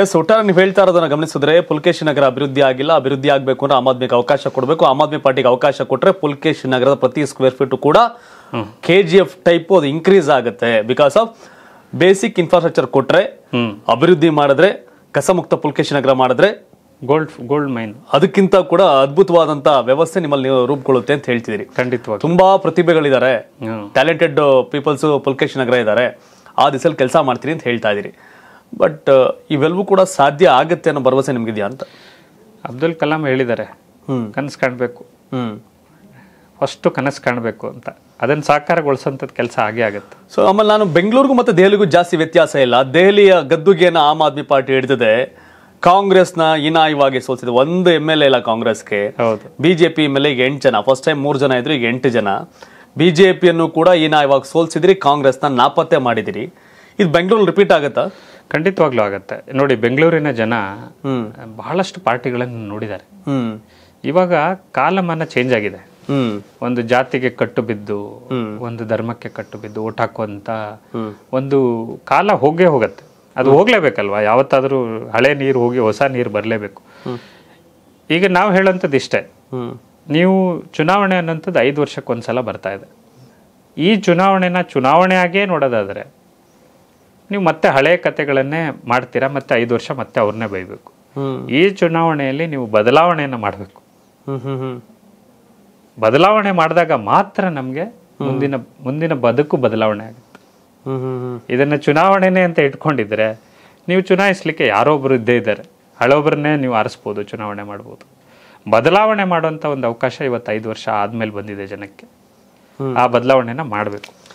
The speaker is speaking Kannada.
ಎಸ್ ಒಟ್ಟಾರೆ ನೀವು ಹೇಳ್ತಾ ಇರೋದನ್ನ ಗಮನಿಸಿದ್ರೆ ಪುಲ್ಕೇಶಿ ನಗರ ಅಭಿವೃದ್ಧಿ ಆಗಿಲ್ಲ ಅಭಿವೃದ್ಧಿ ಆಗಬೇಕು ಅಂದ್ರೆ ಆಮ್ ಆದ್ಮಿಗೆ ಅವಕಾಶ ಕೊಡಬೇಕು ಆಮ್ ಆದ್ಮಿ ಪಾರ್ಟಿಗೆ ಅವಕಾಶ ಕೊಟ್ಟರೆ ಪುಲ್ಕೇಶಿ ನಗರದ ಪ್ರತಿ ಸ್ಕ್ವೇರ್ ಫೀಟ್ ಕೂಡ ಕೆ ಜಿ ಎಫ್ ಟೈಪ್ ಅದು ಇನ್ಕ್ರೀಸ್ ಆಗುತ್ತೆ ಬಿಕಾಸ್ ಆಫ್ ಬೇಸಿಕ್ ಇನ್ಫ್ರಾಸ್ಟ್ರಕ್ಚರ್ ಕೊಟ್ರೆ ಅಭಿವೃದ್ಧಿ ಮಾಡಿದ್ರೆ ಕಸಮುಕ್ತ ಪುಲ್ಕೇಶಿ ನಗರ ಮಾಡಿದ್ರೆ ಗೋಲ್ಡ್ ಗೋಲ್ಡ್ ಮೈನ್ ಅದಕ್ಕಿಂತ ಕೂಡ ಅದ್ಭುತವಾದಂತ ವ್ಯವಸ್ಥೆ ನಿಮ್ಮಲ್ಲಿ ರೂಪುಗೊಳ್ಳುತ್ತೆ ಅಂತ ಹೇಳ್ತಿದ್ದೀರಿ ಖಂಡಿತವಾಗಿ ತುಂಬಾ ಪ್ರತಿಭೆಗಳಿದ್ದಾರೆ ಟ್ಯಾಲೆಂಟೆಡ್ ಪೀಪಲ್ಸ್ ಪುಲ್ಕೇಶ್ ನಗರ ಇದ್ದಾರೆ ಆ ದಿಸಲ್ಲಿ ಕೆಲಸ ಮಾಡ್ತೀರಿ ಅಂತ ಹೇಳ್ತಾ ಇದ್ದೀರಿ ಬಟ್ uh, ಇವೆಲ್ಲವೂ ಕೂಡ ಸಾಧ್ಯ ಆಗುತ್ತೆ ಅನ್ನೋ ಭರವಸೆ ನಿಮಗಿದೆಯಾ ಅಂತ ಅಬ್ದುಲ್ ಕಲಾಂ ಹೇಳಿದ್ದಾರೆ ಕನಸು ಕಾಣಬೇಕು ಫಸ್ಟು ಕನಸು ಕಾಣಬೇಕು ಅಂತ ಅದನ್ನು ಸಾಕಾರಗೊಳಿಸೋಂಥದ್ದು ಕೆಲಸ ಆಗೇ ಆಗುತ್ತೆ ಸೊ ಆಮೇಲೆ ನಾನು ಬೆಂಗಳೂರಿಗೂ ಮತ್ತು ದೆಹಲಿಗೂ ಜಾಸ್ತಿ ವ್ಯತ್ಯಾಸ ಇಲ್ಲ ದೆಹಲಿಯ ಗದ್ದುಗೆಯನ್ನು ಆಮ್ ಆದ್ಮಿ ಪಾರ್ಟಿ ಹಿಡಿದಿದೆ ಕಾಂಗ್ರೆಸ್ನ ಇನಾಯವಾಗಿ ಸೋಲಿಸಿದೆ ಒಂದು ಎಮ್ ಎಲ್ ಎ ಇಲ್ಲ ಕಾಂಗ್ರೆಸ್ಗೆ ಹೌದು ಪಿ ಎಮ್ ಎಲ್ ಎಗೆ ಎಂಟು ಜನ ಫಸ್ಟ್ ಟೈಮ್ ಮೂರು ಜನ ಇದ್ರು ಈಗ ಎಂಟು ಜನ ಬಿ ಜೆ ಪಿಯನ್ನು ಕೂಡ ಇನಾಯವಾಗಿ ಸೋಲಿಸಿದ್ರಿ ಕಾಂಗ್ರೆಸ್ನ ನಾಪತ್ತೆ ಮಾಡಿದಿರಿ ಇದು ಬೆಂಗಳೂರು ರಿಪೀಟ್ ಆಗುತ್ತಾ ಖಂಡಿತವಾಗ್ಲೂ ಆಗುತ್ತೆ ನೋಡಿ ಬೆಂಗಳೂರಿನ ಜನ ಬಹಳಷ್ಟು ಪಾರ್ಟಿಗಳನ್ನು ನೋಡಿದ್ದಾರೆ ಇವಾಗ ಕಾಲಮಾನ ಚೇಂಜ್ ಆಗಿದೆ ಒಂದು ಜಾತಿಗೆ ಕಟ್ಟು ಬಿದ್ದು ಒಂದು ಧರ್ಮಕ್ಕೆ ಕಟ್ಟು ಬಿದ್ದು ಓಟ್ ಹಾಕುವಂತ ಒಂದು ಕಾಲ ಹೋಗೇ ಹೋಗತ್ತೆ ಅದು ಹೋಗ್ಲೇಬೇಕಲ್ವಾ ಯಾವತ್ತಾದ್ರೂ ಹಳೆ ನೀರು ಹೋಗಿ ಹೊಸ ನೀರು ಬರಲೇಬೇಕು ಈಗ ನಾವು ಹೇಳೋಂಥದ್ದು ಇಷ್ಟೇ ನೀವು ಚುನಾವಣೆ ಅನ್ನೋಂಥದ್ದು ಐದು ವರ್ಷಕ್ಕೊಂದ್ಸಲ ಬರ್ತಾ ಇದೆ ಈ ಚುನಾವಣೆನ ಚುನಾವಣೆಯಾಗೇ ನೋಡೋದಾದ್ರೆ ನೀವು ಮತ್ತೆ ಹಳೆ ಕತೆಗಳನ್ನೇ ಮಾಡ್ತೀರಾ ಮತ್ತೆ ಐದು ವರ್ಷ ಮತ್ತೆ ಅವ್ರನ್ನೇ ಬೈಬೇಕು ಈ ಚುನಾವಣೆಯಲ್ಲಿ ನೀವು ಬದಲಾವಣೆಯನ್ನು ಮಾಡಬೇಕು ಬದಲಾವಣೆ ಮಾಡಿದಾಗ ಮಾತ್ರ ನಮಗೆ ಮುಂದಿನ ಮುಂದಿನ ಬದುಕು ಬದಲಾವಣೆ ಆಗುತ್ತೆ ಇದನ್ನ ಚುನಾವಣೆನೆ ಅಂತ ಇಟ್ಕೊಂಡಿದ್ರೆ ನೀವು ಚುನಾಯಿಸಲಿಕ್ಕೆ ಯಾರೊಬ್ರು ಇದ್ದೇ ಇದ್ದಾರೆ ಹಳೊಬ್ಬರನ್ನೇ ನೀವು ಆರಿಸ್ಬೋದು ಚುನಾವಣೆ ಮಾಡ್ಬೋದು ಬದಲಾವಣೆ ಮಾಡುವಂತ ಒಂದು ಅವಕಾಶ ಇವತ್ತು ಐದು ವರ್ಷ ಆದಮೇಲೆ ಬಂದಿದೆ ಜನಕ್ಕೆ ಆ ಬದಲಾವಣೆನ ಮಾಡಬೇಕು